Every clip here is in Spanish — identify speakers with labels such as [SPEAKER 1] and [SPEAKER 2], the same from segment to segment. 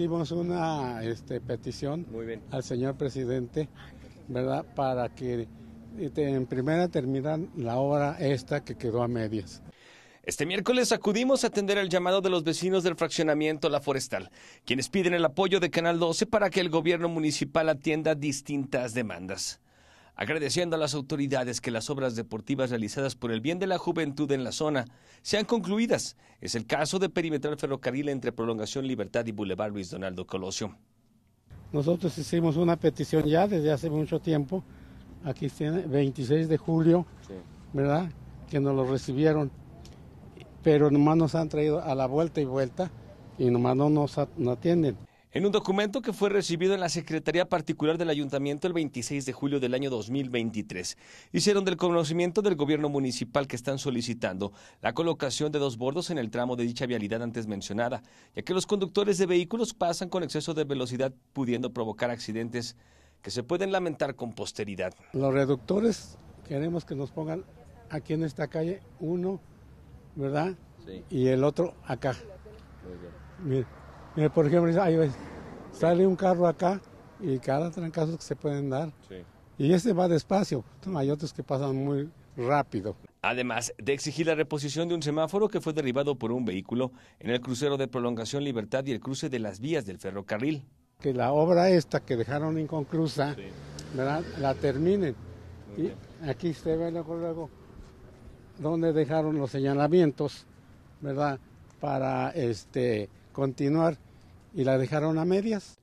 [SPEAKER 1] hicimos una este, petición al señor presidente, ¿verdad? Para que en primera terminan la obra esta que quedó a medias.
[SPEAKER 2] Este miércoles acudimos a atender el llamado de los vecinos del fraccionamiento La Forestal, quienes piden el apoyo de Canal 12 para que el gobierno municipal atienda distintas demandas agradeciendo a las autoridades que las obras deportivas realizadas por el bien de la juventud en la zona sean concluidas. Es el caso de perimetral ferrocarril entre Prolongación Libertad y Boulevard Luis Donaldo Colosio.
[SPEAKER 1] Nosotros hicimos una petición ya desde hace mucho tiempo, aquí tiene 26 de julio, ¿verdad? Que nos lo recibieron, pero nomás nos han traído a la vuelta y vuelta y nomás no nos atienden.
[SPEAKER 2] En un documento que fue recibido en la Secretaría Particular del Ayuntamiento el 26 de julio del año 2023, hicieron del conocimiento del gobierno municipal que están solicitando la colocación de dos bordos en el tramo de dicha vialidad antes mencionada, ya que los conductores de vehículos pasan con exceso de velocidad pudiendo provocar accidentes que se pueden lamentar con posteridad.
[SPEAKER 1] Los reductores queremos que nos pongan aquí en esta calle uno, ¿verdad? Sí. Y el otro acá. Eh, por ejemplo, sale un carro acá y cada trancazo que se pueden dar. Y este va despacio, hay otros que pasan muy
[SPEAKER 2] rápido. Además de exigir la reposición de un semáforo que fue derribado por un vehículo en el crucero de prolongación Libertad y el cruce de las vías del ferrocarril.
[SPEAKER 1] Que la obra esta que dejaron inconclusa, ¿verdad? la terminen. Y aquí se ve luego, luego donde dejaron los señalamientos, ¿verdad? Para este continuar y la dejaron a medias.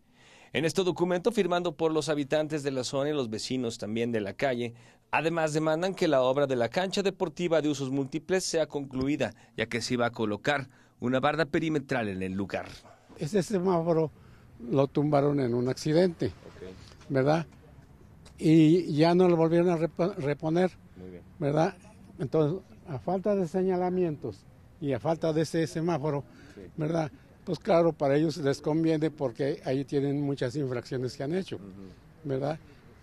[SPEAKER 2] En este documento, firmando por los habitantes de la zona y los vecinos también de la calle, además demandan que la obra de la cancha deportiva de usos múltiples sea concluida, ya que se iba a colocar una barda perimetral en el lugar.
[SPEAKER 1] Ese semáforo lo tumbaron en un accidente, ¿verdad? Y ya no lo volvieron a reponer, ¿verdad? Entonces, a falta de señalamientos y a falta de ese semáforo, ¿verdad? pues claro, para ellos les conviene porque ahí tienen muchas infracciones que han hecho, ¿verdad?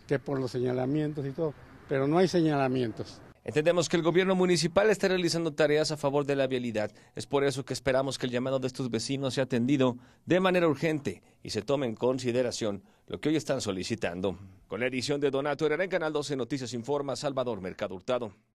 [SPEAKER 1] Que por los señalamientos y todo, pero no hay señalamientos.
[SPEAKER 2] Entendemos que el gobierno municipal está realizando tareas a favor de la vialidad. Es por eso que esperamos que el llamado de estos vecinos sea atendido de manera urgente y se tome en consideración lo que hoy están solicitando. Con la edición de Donato Herrera en Canal 12 Noticias Informa, Salvador Mercado Hurtado.